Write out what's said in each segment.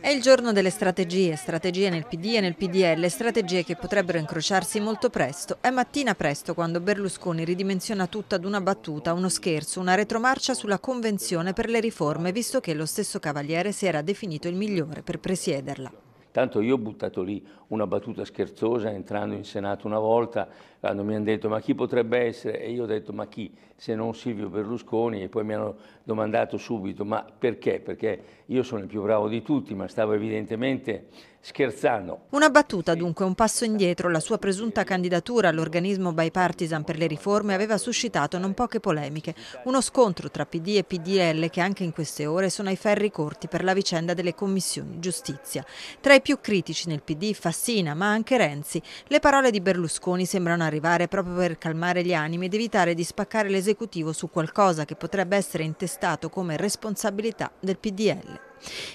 È il giorno delle strategie, strategie nel PD e nel PDL, strategie che potrebbero incrociarsi molto presto. È mattina presto quando Berlusconi ridimensiona tutto ad una battuta, uno scherzo, una retromarcia sulla Convenzione per le riforme, visto che lo stesso Cavaliere si era definito il migliore per presiederla. Tanto io ho buttato lì una battuta scherzosa entrando in Senato una volta, quando mi hanno detto ma chi potrebbe essere? E io ho detto ma chi se non Silvio Berlusconi? E poi mi hanno domandato subito ma perché? Perché io sono il più bravo di tutti, ma stavo evidentemente scherzando. Una battuta dunque, un passo indietro, la sua presunta candidatura all'organismo bipartisan per le riforme aveva suscitato non poche polemiche, uno scontro tra PD e PDL che anche in queste ore sono ai ferri corti per la vicenda delle commissioni giustizia. Tra i più critici nel PD Fassina, ma anche Renzi, le parole di Berlusconi sembrano arrivare proprio per calmare gli animi ed evitare di spaccare l'esecutivo su qualcosa che potrebbe essere intestato come responsabilità del PDL.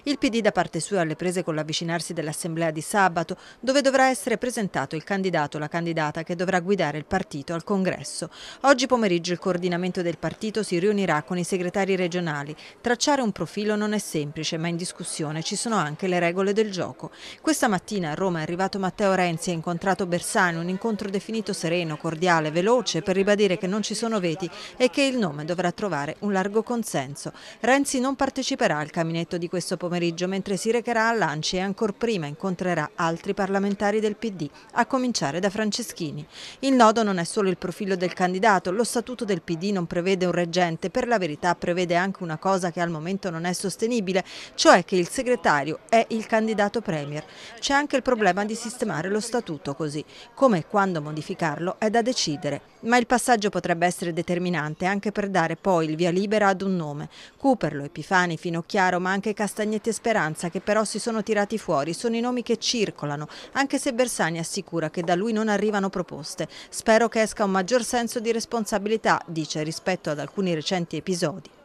Il PD da parte sua alle prese con l'avvicinarsi dell'assemblea di sabato, dove dovrà essere presentato il candidato o la candidata che dovrà guidare il partito al congresso. Oggi pomeriggio il coordinamento del partito si riunirà con i segretari regionali. Tracciare un profilo non è semplice, ma in discussione ci sono anche le regole del gioco. Questa mattina a Roma è arrivato Matteo Renzi e ha incontrato Bersani, un incontro definito sereno, cordiale, veloce, per ribadire che non ci sono veti e che il nome dovrà trovare un largo consenso. Renzi non parteciperà al caminetto di questo pomeriggio, mentre si recherà a Lanci e ancor prima incontrerà altri parlamentari del PD, a cominciare da Franceschini. Il nodo non è solo il profilo del candidato, lo statuto del PD non prevede un reggente, per la verità prevede anche una cosa che al momento non è sostenibile, cioè che il segretario è il candidato premier. C'è anche il problema di sistemare lo statuto così, come e quando modificarlo è da decidere, ma il passaggio potrebbe essere determinante anche per dare poi il via libera ad un nome. Cooperlo, Epifani, Finocchiaro, ma anche Castellano Castagnetti e Speranza che però si sono tirati fuori sono i nomi che circolano, anche se Bersani assicura che da lui non arrivano proposte. Spero che esca un maggior senso di responsabilità, dice, rispetto ad alcuni recenti episodi.